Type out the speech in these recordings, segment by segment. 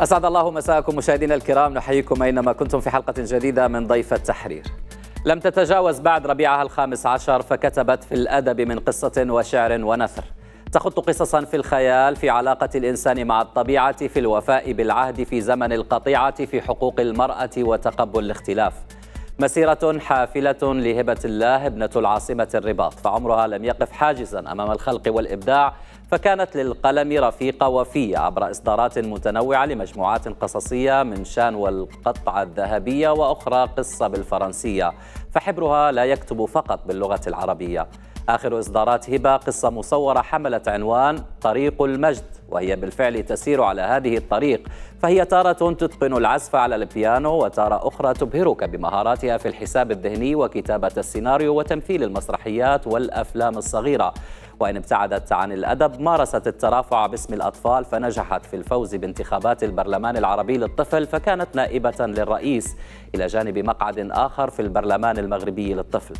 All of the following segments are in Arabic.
أسعد الله مساءكم مشاهدينا الكرام نحييكم أينما كنتم في حلقة جديدة من ضيف التحرير لم تتجاوز بعد ربيعها الخامس عشر فكتبت في الأدب من قصة وشعر ونثر تخط قصصا في الخيال في علاقة الإنسان مع الطبيعة في الوفاء بالعهد في زمن القطيعة في حقوق المرأة وتقبل الاختلاف مسيرة حافلة لهبة الله ابنة العاصمة الرباط فعمرها لم يقف حاجزا أمام الخلق والإبداع فكانت للقلم رفيقة وفية عبر إصدارات متنوعة لمجموعات قصصية من شان والقطعة الذهبية وأخرى قصة بالفرنسية فحبرها لا يكتب فقط باللغة العربية آخر إصدارات هبة قصة مصورة حملت عنوان طريق المجد وهي بالفعل تسير على هذه الطريق فهي تارة تتقن العزف على البيانو وتارة أخرى تبهرك بمهاراتها في الحساب الذهني وكتابة السيناريو وتمثيل المسرحيات والأفلام الصغيرة وإن ابتعدت عن الأدب مارست الترافع باسم الأطفال فنجحت في الفوز بانتخابات البرلمان العربي للطفل فكانت نائبة للرئيس إلى جانب مقعد آخر في البرلمان المغربي للطفل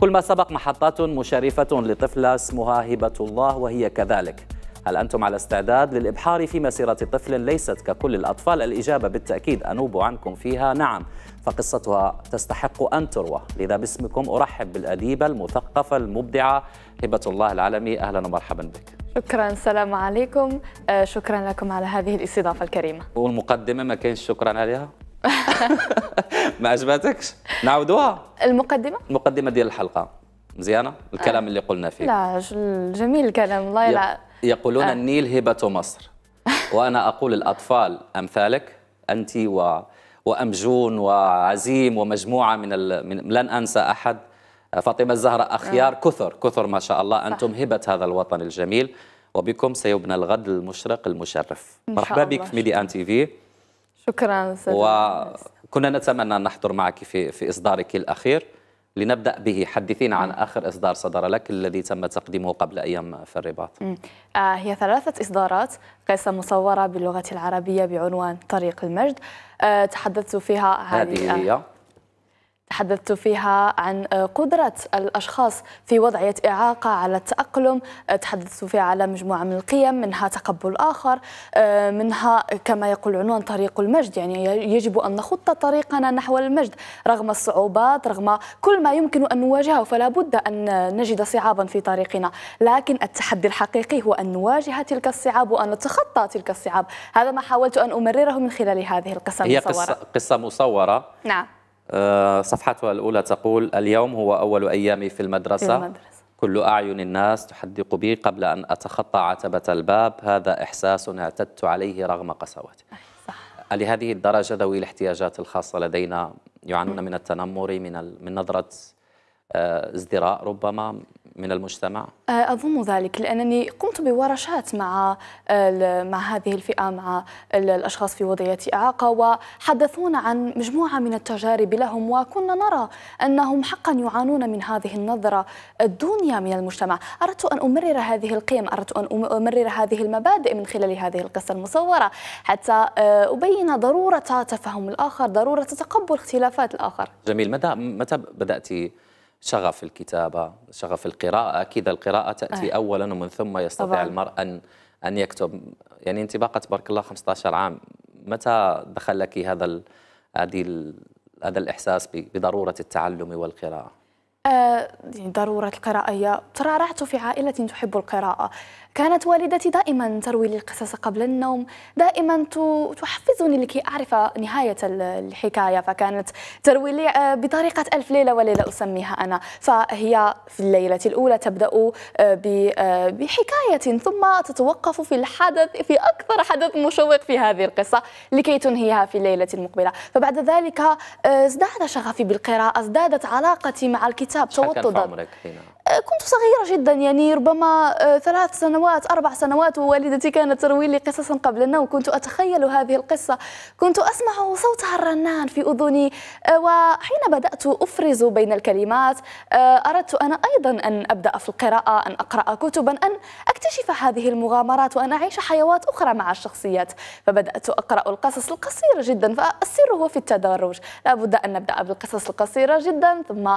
كل ما سبق محطات مشرفة لطفلة اسمها هبة الله وهي كذلك هل أنتم على استعداد للإبحار في مسيرة طفل ليست ككل الأطفال الإجابة بالتأكيد أنوب عنكم فيها نعم فقصتها تستحق أن تروى لذا باسمكم أرحب بالأديبة المثقفة المبدعة هبة الله العالمي أهلا ومرحبا بك شكرا السلام عليكم آه، شكرا لكم على هذه الاستضافة الكريمة والمقدمة ما كان شكرا عليها ما عجبتكش نعودوها المقدمة المقدمة ديال الحلقة مزيانة آه. الكلام اللي قلنا فيه لا جميل الكلام الله يلعن يقولون آه. النيل هبة مصر وأنا أقول الأطفال أمثالك أنت و وأمجون وعزيم ومجموعة من, من لن أنسى أحد فاطمة الزهراء أخيار آه. كثر كثر ما شاء الله أنتم هبة هذا الوطن الجميل وبكم سيبنى الغد المشرق المشرف مرحبا بك في ميدي ان تي في شكرا سيدي وكنا نتمنى ان نحضر معك في في اصدارك الاخير لنبدأ به حدثينا عن آخر إصدار صدر لك الذي تم تقديمه قبل أيام في الرباط آه هي ثلاثة إصدارات قصة مصورة باللغة العربية بعنوان طريق المجد آه تحدثت فيها هذه هي آه تحدثت فيها عن آه، قدرة الأشخاص في وضعية إعاقة على التأقلم آه، تحدثت فيها على مجموعة من القيم منها تقبل الآخر آه، منها كما يقول عنوان طريق المجد يعني يجب أن نخط طريقنا نحو المجد رغم الصعوبات رغم كل ما يمكن أن نواجهه فلا بد أن نجد صعابا في طريقنا لكن التحدي الحقيقي هو أن نواجه تلك الصعاب وأن نتخطى تلك الصعاب هذا ما حاولت أن أمرره من خلال هذه القصة هي المصورة قصة, قصة مصورة نعم آه، صفحتها الأولى تقول اليوم هو أول أيامي في المدرسة, في المدرسة. كل أعين الناس تحدق بي قبل أن أتخطى عتبة الباب هذا إحساس اعتدت عليه رغم قساوتي صح. لهذه الدرجة ذوي الاحتياجات الخاصة لدينا يعانون من التنمر من من نظرة آه، ازدراء ربما من المجتمع؟ آه، أظن ذلك لأنني قمت بورشات مع آه، مع هذه الفئة مع الأشخاص في وضعية إعاقة وحدثونا عن مجموعة من التجارب لهم وكنا نرى أنهم حقا يعانون من هذه النظرة الدنيا من المجتمع أردت أن أمرر هذه القيم أردت أن أمرر هذه المبادئ من خلال هذه القصة المصورة حتى أبين ضرورة تفهم الآخر ضرورة تقبل اختلافات الآخر جميل متى متى بدأت شغف الكتابة شغف القراءة أكيد القراءة تأتي آه. أولا ومن ثم يستطيع طبعا. المرء أن أن يكتب يعني أنت باقة تبارك الله 15 عام متى دخل لك هذا هذه هذا الإحساس بضرورة التعلم والقراءة؟ آه يعني ضرورة القراءة هي ترعرعت في عائلة تحب القراءة كانت والدتي دائما تروي لي القصص قبل النوم دائما تحفزني لكي أعرف نهاية الحكاية فكانت تروي لي آه، بطريقة ألف ليلة وليلة أسميها أنا فهي في الليلة الأولى تبدأ آه، آه، بحكاية ثم تتوقف في الحدث في أكثر حدث مشوق في هذه القصة لكي تنهيها في الليلة المقبلة فبعد ذلك ازداد شغفي بالقراءة ازدادت علاقتي مع الكتاب توترا كنت صغيرة جدا يعني ربما آه، ثلاث سنوات أربع سنوات ووالدتي كانت تروي لي قصصا قبل النوم كنت أتخيل هذه القصة كنت أسمع صوتها الرنان في أذني آه، وحين بدأت أفرز بين الكلمات آه، أردت أنا أيضا أن أبدأ في القراءة أن أقرأ كتبا أن أكتشف هذه المغامرات وأن أعيش حيوات أخرى مع الشخصيات فبدأت أقرأ القصص القصيرة جدا فالسر هو في التدرج لابد أن نبدأ بالقصص القصيرة جدا ثم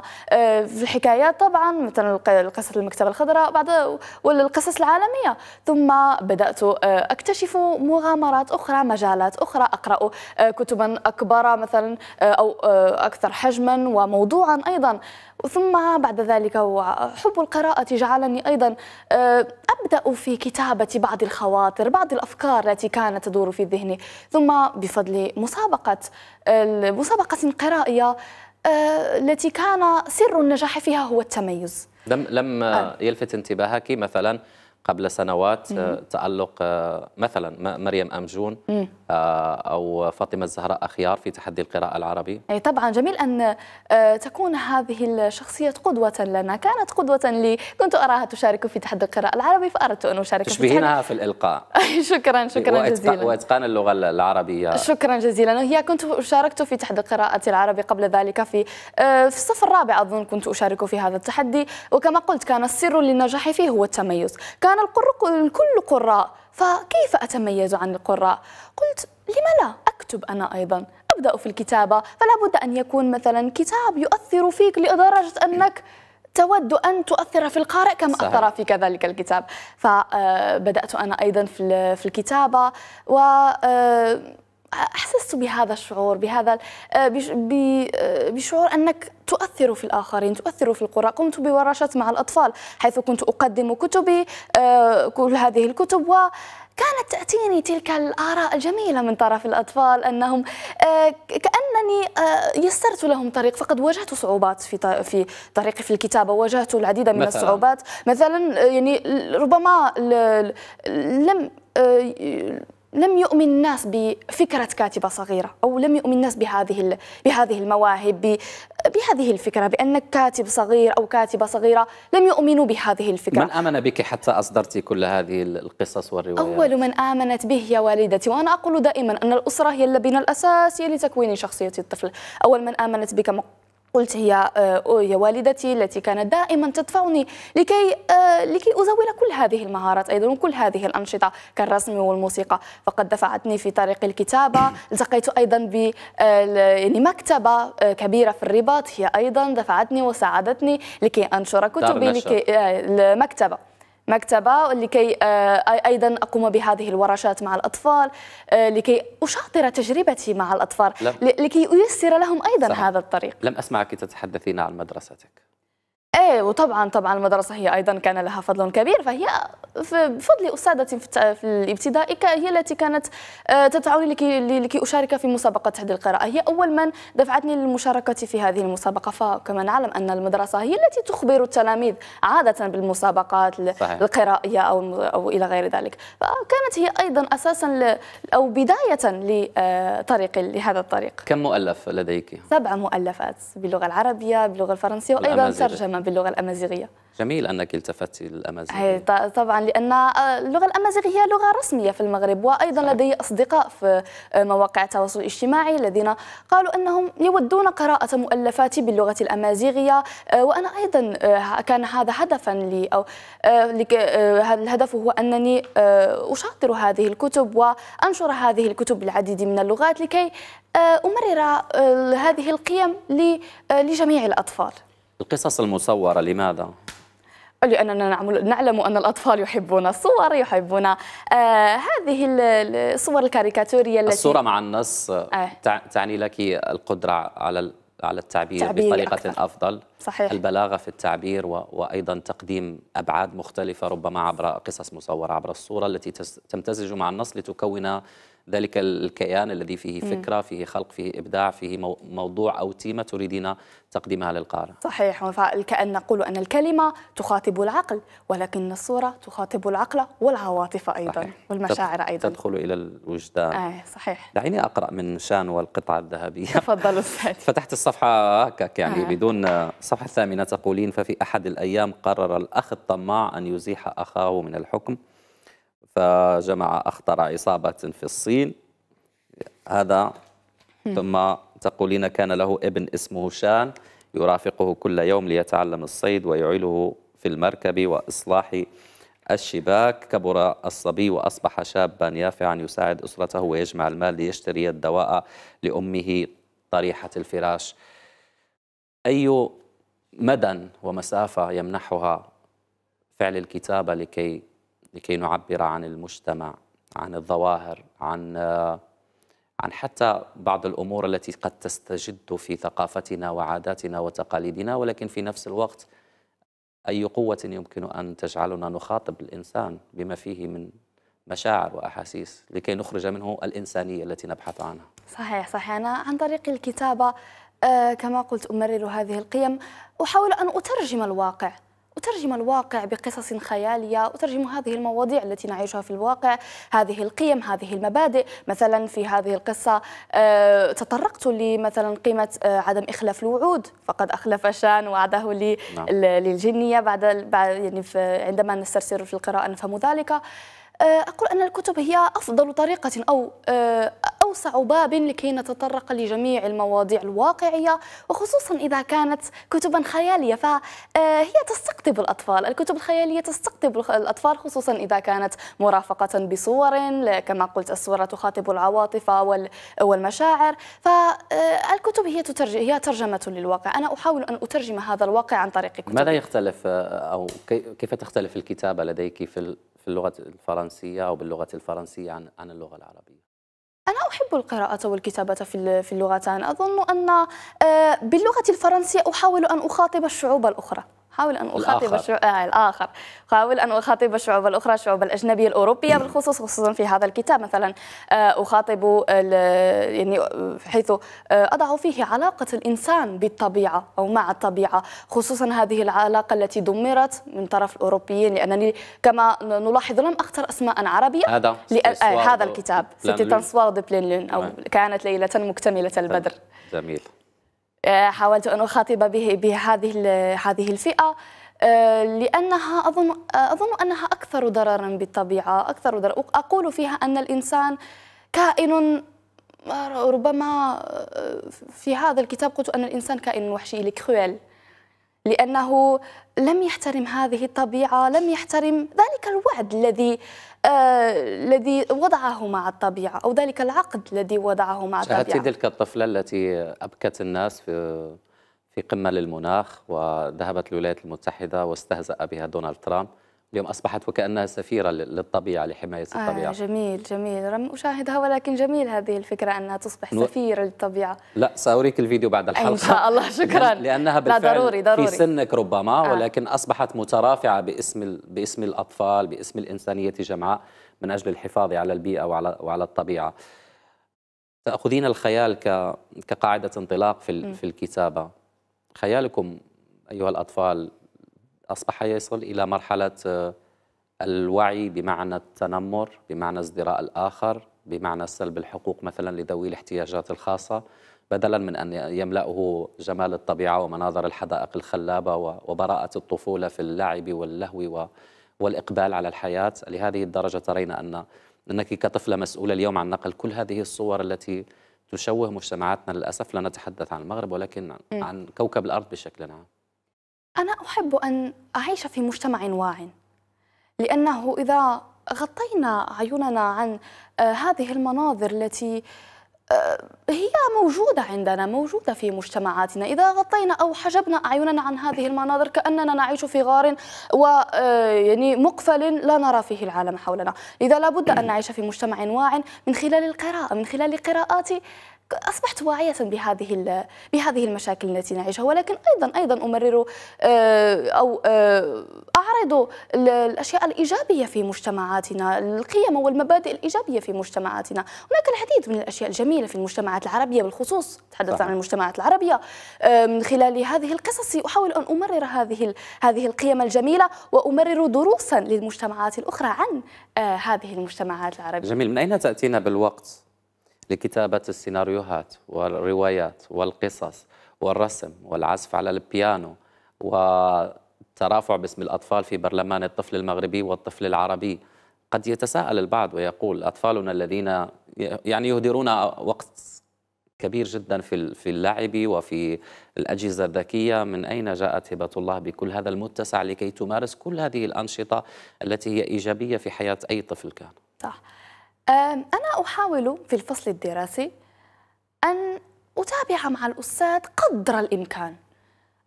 في الحكايات طبعا مثلا قصة المكتبة الخضراء بعد والقصص العالمية ثم بدأت آه، أكتشف مغامرات أخرى مجالات أخرى أقرأ آه، كتبا أكبر مثلا آه، أو أكثر حجما وموضوعا أيضا ثم بعد ذلك حب القراءة جعلني أيضا أبدأ في كتابة بعض الخواطر بعض الأفكار التي كانت تدور في ذهني ثم بفضل مسابقة مسابقة قرائية التي كان سر النجاح فيها هو التميز لم آه. يلفت انتباهك مثلا قبل سنوات آه، تألق آه، مثلا مريم أمجون آه، أو فاطمة الزهراء أخيار في تحدي القراءة العربي أي طبعا جميل أن آه، تكون هذه الشخصية قدوة لنا كانت قدوة لي كنت أراها تشارك في تحدي القراءة العربي فأردت أن أشارك تشبهينها في, في الإلقاء شكرا شكرا جزيلا وإتقان اللغة العربية شكرا جزيلا هي كنت شاركت في تحدي القراءة العربي قبل ذلك في آه، في الصف الرابع أظن كنت أشارك في هذا التحدي وكما قلت كان السر للنجاح فيه هو التميز كان الكل قراء فكيف أتميز عن القراء؟ قلت لم لا أكتب أنا أيضا أبدأ في الكتابة فلا بد أن يكون مثلا كتاب يؤثر فيك لدرجة أنك تود أن تؤثر في القارئ كما صحيح. أثر في كذلك الكتاب فبدأت آه، أنا أيضا في الكتابة و آه، احسست بهذا الشعور بهذا آه، آه، بشعور انك تؤثر في الآخرين تؤثر في القراء قمت بورشات مع الأطفال حيث كنت أقدم كتبي آه، كل هذه الكتب وكانت تأتيني تلك الآراء الجميلة من طرف الأطفال أنهم كأنني يسرت لهم طريق فقد واجهت صعوبات في في طريقي في الكتابة واجهت العديد من مثلاً. الصعوبات مثلا يعني ربما لم لم يؤمن الناس بفكرة كاتبة صغيرة أو لم يؤمن الناس بهذه بهذه المواهب بهذه الفكرة بأنك كاتب صغير أو كاتبة صغيرة لم يؤمنوا بهذه الفكرة من آمن بك حتى أصدرت كل هذه القصص والروايات؟ أول من آمنت به هي والدتي وأنا أقول دائما أن الأسرة هي اللبنة الأساسية لتكوين شخصية الطفل أول من آمنت بك قلت هي آه، هي والدتي التي كانت دائما تدفعني لكي آه، لكي ازول كل هذه المهارات ايضا وكل هذه الانشطه كالرسم والموسيقى فقد دفعتني في طريق الكتابه التقيت ايضا ب آه، يعني مكتبه كبيره في الرباط هي ايضا دفعتني وساعدتني لكي انشر كتبي لكي المكتبه مكتبة لكي آه، أيضا أقوم بهذه الورشات مع الأطفال آه، لكي أشاطر تجربتي مع الأطفال لكي أيسر لهم أيضا صحيح. هذا الطريق لم أسمعك تتحدثين عن مدرستك ايه وطبعا طبعا المدرسه هي ايضا كان لها فضل كبير فهي بفضل استاذه في الابتدائي هي التي كانت آه، تدعوني لكي, لكي اشارك في مسابقه هذه القراءه هي اول من دفعتني للمشاركه في هذه المسابقه فكما نعلم ان المدرسه هي التي تخبر التلاميذ عاده بالمسابقات صحيح. القرائيه او او الى غير ذلك فكانت هي ايضا اساسا او بدايه لطريق آه، لهذا الطريق كم مؤلف لديك سبع مؤلفات باللغه العربيه باللغه الفرنسيه وايضا ترجمه باللغه الامازيغيه جميل انك التفتي للامازيغيه طبعا لان آه، اللغه الامازيغيه هي لغه رسميه في المغرب وايضا صحيح. لدي اصدقاء في آه، مواقع التواصل الاجتماعي الذين قالوا انهم يودون قراءه مؤلفاتي باللغه الامازيغيه آه، وانا ايضا كان هذا هدفا لي او الهدف هو انني اشاطر هذه الكتب وانشر هذه الكتب بالعديد من اللغات لكي امرر هذه القيم لجميع الاطفال القصص المصورة لماذا؟ لأننا نعمل نعلم أن الأطفال يحبون الصور يحبون آه هذه الصور الكاريكاتورية التي الصورة مع النص آه. تعني لك القدرة على على التعبير بطريقة أكثر. أفضل صحيح. البلاغة في التعبير وأيضا تقديم أبعاد مختلفة ربما عبر قصص مصورة عبر الصورة التي تمتزج مع النص لتكون ذلك الكيان الذي فيه فكرة فيه خلق فيه إبداع فيه موضوع أو تيمة تريدين تقديمها للقارئ صحيح كأن نقول أن الكلمة تخاطب العقل ولكن الصورة تخاطب العقل والعواطف أيضا صحيح. والمشاعر أيضا تدخل إلى الوجدان آه صحيح دعيني أقرأ من شان والقطعة الذهبية تفضل أستاذ فتحت الصفحة هكاك يعني آه. بدون الصفحة الثامنة تقولين ففي أحد الأيام قرر الأخ الطماع أن يزيح أخاه من الحكم فجمع أخطر عصابة في الصين هذا ثم تقولين كان له ابن اسمه شان يرافقه كل يوم ليتعلم الصيد ويعيله في المركب وإصلاح الشباك كبر الصبي وأصبح شابا يافعا يساعد أسرته ويجمع المال ليشتري الدواء لأمه طريحة الفراش أي مدى ومسافة يمنحها فعل الكتابة لكي لكي نعبر عن المجتمع عن الظواهر عن عن حتى بعض الامور التي قد تستجد في ثقافتنا وعاداتنا وتقاليدنا ولكن في نفس الوقت اي قوه يمكن ان تجعلنا نخاطب الانسان بما فيه من مشاعر واحاسيس لكي نخرج منه الانسانيه التي نبحث عنها. صحيح صحيح انا عن طريق الكتابه آه، كما قلت امرر هذه القيم احاول ان اترجم الواقع أترجم الواقع بقصص خيالية أترجم هذه المواضيع التي نعيشها في الواقع هذه القيم هذه المبادئ مثلا في هذه القصة آه، تطرقت لمثلا قيمة آه، عدم إخلاف الوعود فقد أخلف شان وعده نعم. للجنية بعد يعني عندما نسترسل في القراءة نفهم ذلك آه، أقول أن الكتب هي أفضل طريقة أو أوسع باب لكي نتطرق لجميع المواضيع الواقعية وخصوصا إذا كانت كتبا خيالية فهي آه، تستقطب الأطفال الكتب الخيالية تستقطب الأطفال خصوصا إذا كانت مرافقة بصور كما قلت الصورة تخاطب العواطف والمشاعر فالكتب آه، هي هي ترجمة للواقع أنا أحاول أن أترجم هذا الواقع عن طريق كتب ماذا يختلف آه، أو كيف تختلف الكتابة لديك في اللغة الفرنسية أو باللغة الفرنسية عن اللغة العربية؟ أنا أحب القراءة والكتابة في اللغتان أظن أن آه، باللغة الفرنسية أحاول أن أخاطب الشعوب الأخرى حاول أن أخاطب الآخر آه، حاول أن أخاطب الشعوب الأخرى الشعوب الأجنبية الأوروبية بالخصوص خصوصا في هذا الكتاب مثلا آه، أخاطب يعني آه، حيث أضع فيه علاقة الإنسان بالطبيعة أو مع الطبيعة خصوصا هذه العلاقة التي دمرت من طرف الأوروبيين لأنني كما نلاحظ لم أختر أسماء عربية هذا هذا الكتاب سيتي تنسوار دو بلين لون أو كانت ليلة مكتملة البدر طيب، جميل آه، حاولت أن أخاطب به بهذه هذه الفئة آه، لأنها أظن آه، أظن أنها أكثر ضررا بالطبيعة أكثر ضرر أقول فيها أن الإنسان كائن ربما في هذا الكتاب قلت أن الإنسان كائن وحشي لكرويل لأنه لم يحترم هذه الطبيعة لم يحترم ذلك الوعد الذي آه، الذي وضعه مع الطبيعة أو ذلك العقد الذي وضعه مع الطبيعة شاهدت تلك الطفلة التي أبكت الناس في في قمة للمناخ وذهبت الولايات المتحدة واستهزأ بها دونالد ترامب اليوم أصبحت وكأنها سفيرة للطبيعة لحماية آه الطبيعة جميل جميل لم أشاهدها ولكن جميل هذه الفكرة أنها تصبح نو... سفيرة للطبيعة لا سأريك الفيديو بعد الحلقة إن شاء الله شكرا لأنها بالفعل لا ضروري ضروري. في سنك ربما آه. ولكن أصبحت مترافعة باسم ال... باسم الأطفال باسم الإنسانية جمعاء من أجل الحفاظ على البيئة وعلى, وعلى الطبيعة تأخذين الخيال ك... كقاعدة انطلاق في, ال... في الكتابة خيالكم أيها الأطفال أصبح يصل إلى مرحلة آه، الوعي بمعنى التنمر بمعنى ازدراء الآخر بمعنى سلب الحقوق مثلا لذوي الاحتياجات الخاصة بدلا من أن يملأه جمال الطبيعة ومناظر الحدائق الخلابة وبراءة الطفولة في اللعب واللهو والإقبال على الحياة لهذه الدرجة ترين أن أنك كطفلة مسؤولة اليوم عن نقل كل هذه الصور التي تشوه مجتمعاتنا للأسف لا نتحدث عن المغرب ولكن عن كوكب الأرض بشكل عام أنا أحب أن أعيش في مجتمع واع لأنه إذا غطينا عيوننا عن آه، هذه المناظر التي آه، هي موجودة عندنا موجودة في مجتمعاتنا إذا غطينا أو حجبنا أعيننا عن هذه المناظر كأننا نعيش في غار ويعني آه، مقفل لا نرى فيه العالم حولنا إذا لابد أن نعيش في مجتمع واع من خلال القراءة من خلال قراءات اصبحت واعيه بهذه بهذه المشاكل التي نعيشها ولكن ايضا ايضا امرر آه، او آه، اعرض الاشياء الايجابيه في مجتمعاتنا القيم والمبادئ الايجابيه في مجتمعاتنا هناك العديد من الاشياء الجميله في المجتمعات العربيه بالخصوص تحدثت عن المجتمعات العربيه آه، من خلال هذه القصص احاول ان امرر هذه هذه القيم الجميله وامرر دروسا للمجتمعات الاخرى عن هذه المجتمعات العربيه جميل من اين تاتينا بالوقت لكتابة السيناريوهات والروايات والقصص والرسم والعزف على البيانو وترافع باسم الأطفال في برلمان الطفل المغربي والطفل العربي قد يتساءل البعض ويقول أطفالنا الذين يعني يهدرون وقت كبير جدا في في اللعب وفي الاجهزه الذكيه من اين جاءت هبه الله بكل هذا المتسع لكي تمارس كل هذه الانشطه التي هي ايجابيه في حياه اي طفل كان. صح. أنا أحاول في الفصل الدراسي أن أتابع مع الأستاذ قدر الإمكان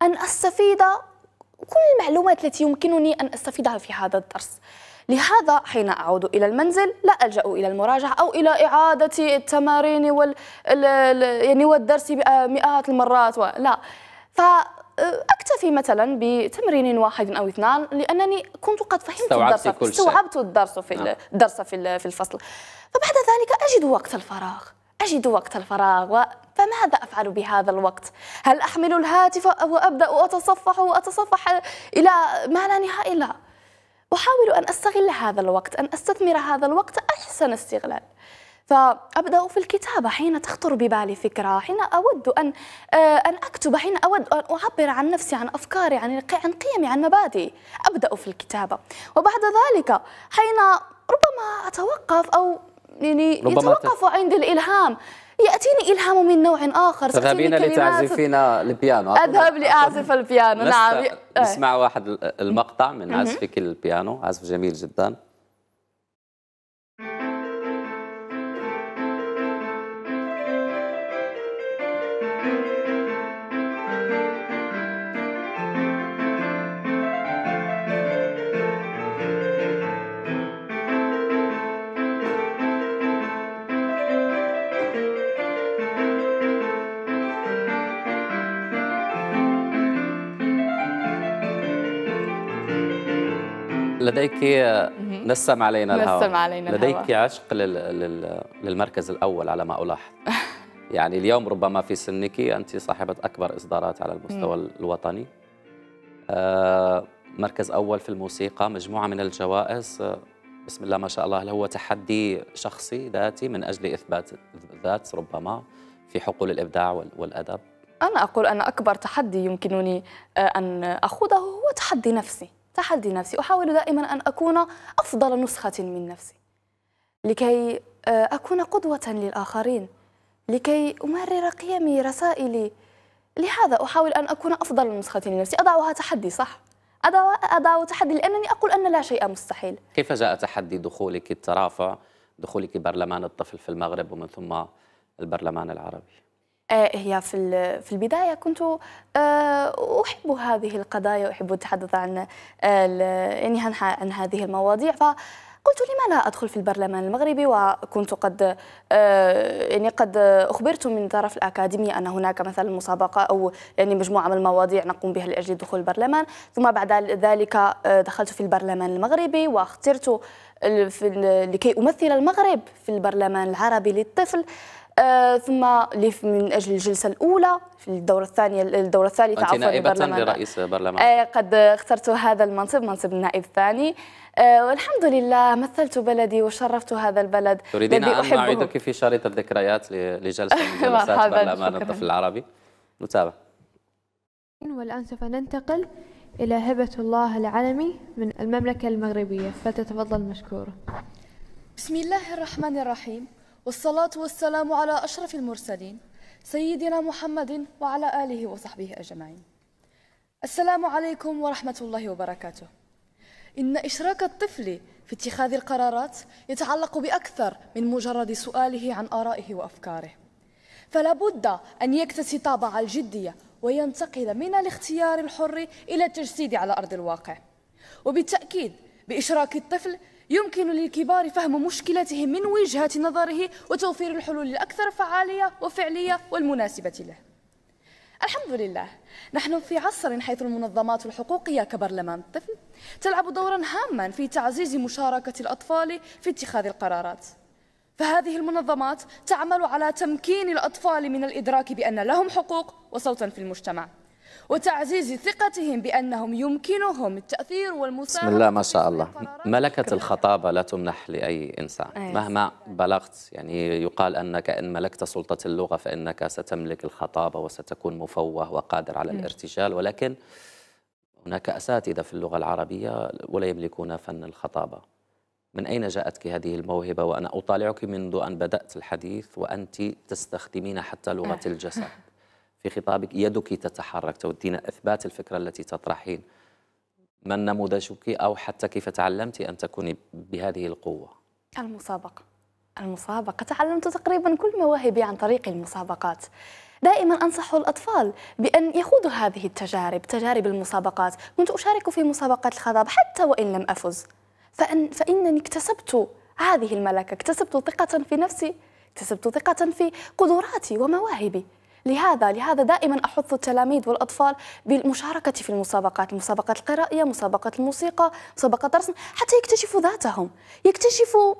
أن أستفيد كل المعلومات التي يمكنني أن أستفيدها في هذا الدرس لهذا حين أعود إلى المنزل لا ألجأ إلى المراجعة أو إلى إعادة التمارين وال... يعني والدرس مئات المرات و... لا ف اكتفي مثلا بتمرين واحد او اثنان لانني كنت قد فهمت الدرس كل استوعبت الدرس في نعم. الدرس في الفصل فبعد ذلك اجد وقت الفراغ اجد وقت الفراغ فماذا افعل بهذا الوقت هل احمل الهاتف وابدا اتصفح واتصفح الى ما لا نهايه لا احاول ان استغل هذا الوقت ان استثمر هذا الوقت احسن استغلال فأبدأ في الكتابة حين تخطر ببالي فكرة حين أود أن آه، أن أكتب حين أود أن أعبر عن نفسي عن أفكاري عن عن قيمي عن مبادئي أبدأ في الكتابة وبعد ذلك حين ربما أتوقف أو يعني يتوقف عند الإلهام ياتيني الهام من نوع اخر تذهبين لتعزفين البيانو اذهب لاعزف البيانو نعم نسمع إيه. واحد المقطع من عزفك للبيانو عزف جميل جدا لديك نسم علينا الهواء نسم علينا لديك عشق لل... لل... للمركز الأول على ما ألاحظ يعني اليوم ربما في سنك أنت صاحبة أكبر إصدارات على المستوى مم. الوطني آه مركز أول في الموسيقى مجموعة من الجوائز آه، بسم الله ما شاء الله هل هو تحدي شخصي ذاتي من أجل إثبات الذات ربما في حقول الإبداع والأدب؟ أنا أقول أن أكبر تحدي يمكنني آه، أن أخوضه هو تحدي نفسي تحدي نفسي أحاول دائما أن أكون أفضل نسخة من نفسي لكي آه، أكون قدوة للآخرين لكي أمرر قيمي رسائلي لهذا أحاول أن أكون أفضل نسخة لنفسي أضعها تحدي صح أضع أضع تحدي لأنني أقول أن لا شيء مستحيل كيف جاء تحدي دخولك الترافع دخولك برلمان الطفل في المغرب ومن ثم البرلمان العربي آه، هي في في البدايه كنت آه، احب هذه القضايا واحب التحدث عن آه، يعني عن هذه المواضيع ف قلت لما لا ادخل في البرلمان المغربي وكنت قد يعني قد اخبرت من طرف الاكاديميه ان هناك مثلا مسابقه او يعني مجموعه من المواضيع نقوم بها لاجل دخول البرلمان ثم بعد ذلك دخلت في البرلمان المغربي واخترت لكي امثل المغرب في البرلمان العربي للطفل آه، ثم اللي من اجل الجلسه الاولى في الدوره الثانيه الدوره الثالثه عفوا نائبه لرئيس برلمان آه، قد اخترت هذا المنصب منصب النائب الثاني آه، والحمد لله مثلت بلدي وشرفت هذا البلد تريدين ان اعيدك في شريط الذكريات لجلسه من جلسات برلمان الطفل العربي نتابع والان سوف ننتقل الى هبه الله العلمي من المملكه المغربيه فتتفضل مشكوره بسم الله الرحمن الرحيم والصلاة والسلام على أشرف المرسلين سيدنا محمد وعلى آله وصحبه أجمعين السلام عليكم ورحمة الله وبركاته إن إشراك الطفل في اتخاذ القرارات يتعلق بأكثر من مجرد سؤاله عن آرائه وأفكاره فلا بد أن يكتسي طابع الجدية وينتقل من الاختيار الحر إلى التجسيد على أرض الواقع وبالتأكيد بإشراك الطفل يمكن للكبار فهم مشكلته من وجهة نظره وتوفير الحلول الأكثر فعالية وفعلية والمناسبة له الحمد لله نحن في عصر حيث المنظمات الحقوقية كبرلمان الطفل تلعب دورا هاما في تعزيز مشاركة الأطفال في اتخاذ القرارات فهذه المنظمات تعمل على تمكين الأطفال من الإدراك بأن لهم حقوق وصوتا في المجتمع وتعزيز ثقتهم بأنهم يمكنهم التأثير والمساعدة بسم الله ما شاء الله ملكة الخطابة لا تمنح لأي إنسان أيه. مهما بلغت يعني يقال أنك إن ملكت سلطة اللغة فإنك ستملك الخطابة وستكون مفوه وقادر على إيه. الارتجال ولكن هناك أساتذة في اللغة العربية ولا يملكون فن الخطابة من أين جاءتك هذه الموهبة وأنا أطالعك منذ أن بدأت الحديث وأنت تستخدمين حتى لغة إيه. الجسد في خطابك يدك تتحرك تودينا إثبات الفكرة التي تطرحين من نموذجك أو حتى كيف تعلمت أن تكوني بهذه القوة المسابقة المسابقة تعلمت تقريبا كل مواهبي عن طريق المسابقات دائما أنصح الأطفال بأن يخوضوا هذه التجارب تجارب المسابقات كنت أشارك في مسابقات الخضاب حتى وإن لم أفز فأن فإنني اكتسبت هذه الملكة اكتسبت ثقة في نفسي اكتسبت ثقة في قدراتي ومواهبي لهذا لهذا دائما أحث التلاميذ والأطفال بالمشاركة في المسابقات المسابقات القرائية مسابقة الموسيقى مسابقة الرسم حتى يكتشفوا ذاتهم يكتشفوا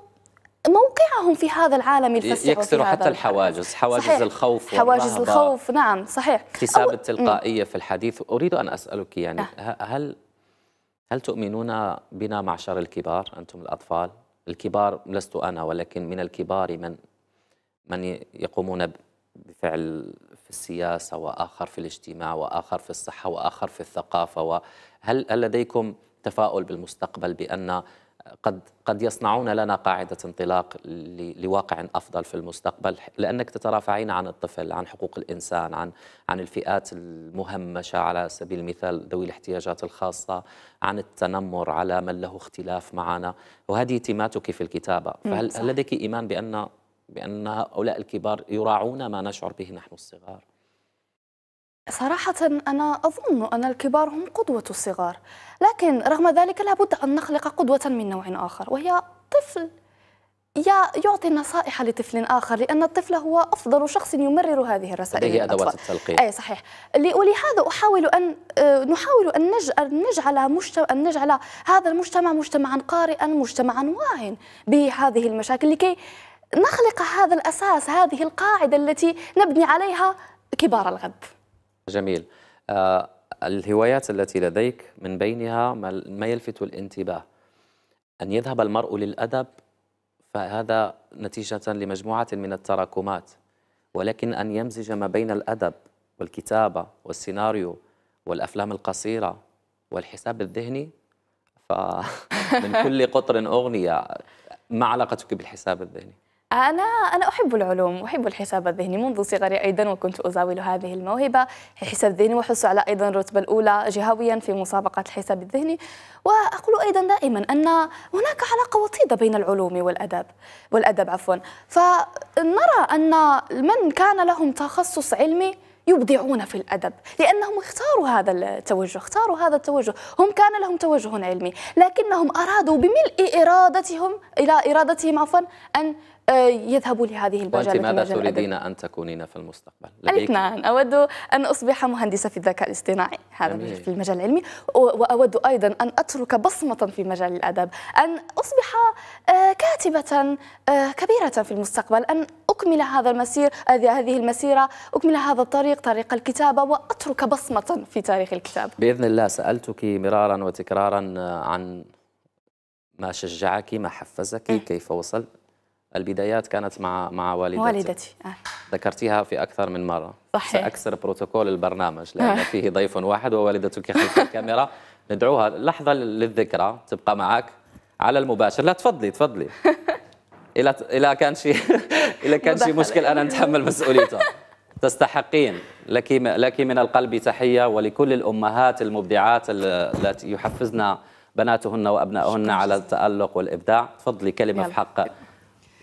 موقعهم في هذا العالم الفسيح يكسروا حتى الحواجز حواجز صحيح. الخوف حواجز الخوف نعم صحيح اكتساب أو... التلقائية في الحديث أريد أن أسألك يعني أه. هل هل تؤمنون بنا معشر الكبار أنتم الأطفال الكبار لست أنا ولكن من الكبار من من يقومون بفعل في السياسة وآخر في الاجتماع وآخر في الصحة وآخر في الثقافة وهل هل لديكم تفاؤل بالمستقبل بأن قد قد يصنعون لنا قاعدة انطلاق لواقع أفضل في المستقبل لأنك تترافعين عن الطفل عن حقوق الإنسان عن عن الفئات المهمشة على سبيل المثال ذوي الاحتياجات الخاصة عن التنمر على من له اختلاف معنا وهذه تيماتك في الكتابة فهل هل لديك إيمان بأن بأن هؤلاء الكبار يراعون ما نشعر به نحن الصغار صراحة أنا أظن أن الكبار هم قدوة الصغار لكن رغم ذلك لابد أن نخلق قدوة من نوع آخر وهي طفل يعطي النصائح لطفل آخر لأن الطفل هو أفضل شخص يمرر هذه الرسائل هي أدوات التلقين أي صحيح ولهذا أحاول أن آه، نحاول أن نجعل مجتمع أن نجعل هذا المجتمع مجتمعا قارئا مجتمعا واعيا بهذه المشاكل لكي نخلق هذا الأساس هذه القاعدة التي نبني عليها كبار الغد جميل آه الهوايات التي لديك من بينها ما يلفت الانتباه أن يذهب المرء للأدب فهذا نتيجة لمجموعة من التراكمات ولكن أن يمزج ما بين الأدب والكتابة والسيناريو والأفلام القصيرة والحساب الذهني فمن كل قطر أغنية ما علاقتك بالحساب الذهني؟ أنا أنا أحب العلوم وأحب الحساب الذهني منذ صغري أيضا وكنت أزاول هذه الموهبة الحساب الذهني وأحصل على أيضا الرتبة الأولى جهويا في مسابقة الحساب الذهني وأقول أيضا دائما أن هناك علاقة وطيدة بين العلوم والأدب والأدب عفوا فنرى أن من كان لهم تخصص علمي يبدعون في الادب لانهم اختاروا هذا التوجه اختاروا هذا التوجه هم كان لهم توجه علمي لكنهم ارادوا بملء ارادتهم الى ارادتهم عفوا ان آه، يذهبوا لهذه المجالات وأنت ماذا تريدين أن تكونين في المستقبل؟ الاثنان أود أن أصبح مهندسة في الذكاء الاصطناعي هذا جميل. في المجال العلمي وأود أيضا أن أترك بصمة في مجال الأدب أن أصبح آه، كاتبة آه، كبيرة في المستقبل أن أكمل هذا المسير هذه المسيرة أكمل هذا الطريق طريق الكتابة وأترك بصمة في تاريخ الكتاب بإذن الله سألتك مرارا وتكرارا عن ما شجعك ما حفزك إيه. كيف وصل البدايات كانت مع مع والدتي والدتي آه. ذكرتيها في اكثر من مره صحيح ساكسر بروتوكول البرنامج لان آه. فيه ضيف واحد ووالدتك خلف الكاميرا ندعوها لحظه للذكرى تبقى معك على المباشر لا تفضلي تفضلي الى الى كان شي الى كان شي مشكل انا نتحمل مسؤوليته تستحقين لك لك من القلب تحيه ولكل الامهات المبدعات التي يحفزن بناتهن وابنائهن على التالق والابداع تفضلي كلمه في حق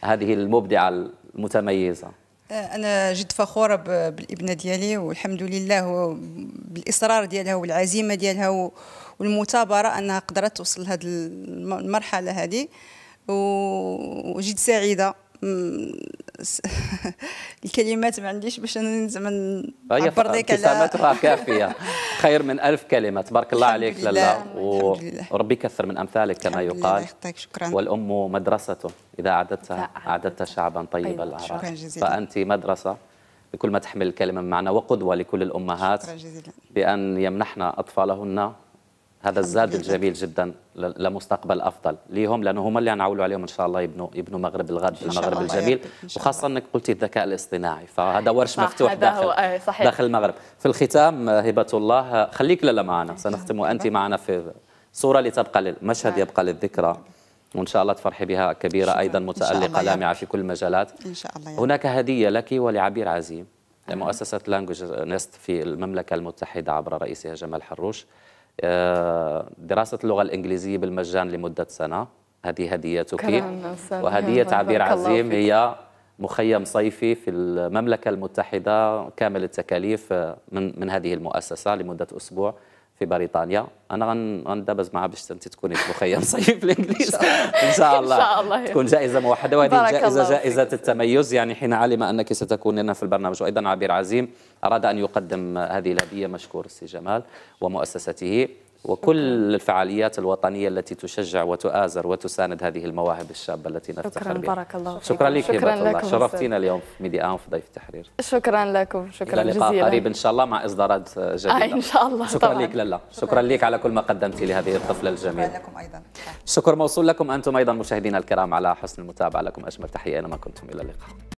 هذه المبدعة المتميزة آه، انا جد فخوره بالابنه ديالي والحمد لله بالاصرار ديالها والعزيمه ديالها والمثابره انها قدرت توصل لهذه المرحله هذه وجد سعيده الكلمات ما عنديش باش زعما نعبر ديك على ابتسامتها كافيه خير من ألف كلمه تبارك الله عليك لالا وربي يكثر من امثالك كما يقال شكرا والام مدرسه اذا اعددت اعددت شعبا طيبا طيب، شكرا جزيلا فانت مدرسه بكل ما تحمل الكلمه من معنى وقدوه لكل الامهات شكرا جزيلا بان يمنحن اطفالهن هذا الزاد الجميل جدا لمستقبل افضل ليهم لانه هم اللي نعولوا عليهم ان شاء الله يبنوا يبنوا مغرب الغد المغرب الجميل وخاصه انك قلتي الذكاء الاصطناعي فهذا ورش مفتوح داخل آه، صحيح. داخل المغرب في الختام آه، هبه الله آه، خليك لالا معنا سنختم وانت معنا في صوره لتبقى للمشهد يبقى للذكرى وان شاء الله تفرحي بها كبيره شكرا. ايضا متالقه لامعه في كل المجالات ان شاء الله يا هناك هديه لك ولعبير عزيم مؤسسه لانجوج نست في المملكه المتحده عبر رئيسها جمال حروش آه، دراسة اللغة الإنجليزية بالمجان لمدة سنة هذه هديتك وهدية تعبير عزيم هي مخيم صيفي في المملكة المتحدة كامل التكاليف آه، من من هذه المؤسسة لمدة أسبوع في بريطانيا انا غندبز معها باش انت تكوني مخيم صيف الانجليز ان شاء الله ان شاء الله تكون جائزه موحده وهذه الجائزه جائزه التميز يعني حين علم انك ستكون لنا في البرنامج وايضا عبير عزيم اراد ان يقدم هذه الهديه مشكور السي جمال ومؤسسته وكل الفعاليات الوطنية التي تشجع وتؤازر وتساند هذه المواهب الشابة التي نفتخر شكرا بها بارك الله فيك شكرا لك شكرا هبة الله شرفتينا اليوم في ميديا في ضيف التحرير شكرا لكم شكرا إلى لقاء جزيلا قريب إن شاء الله مع إصدارات جديدة آه إن شاء الله شكرا طبعا. لك للا شكرا لك على كل ما قدمتي لهذه الطفلة الجميلة شكرا لكم أيضا شكر موصول لكم أنتم أيضا مشاهدينا الكرام على حسن المتابعة لكم أجمل تحية أينما كنتم إلى اللقاء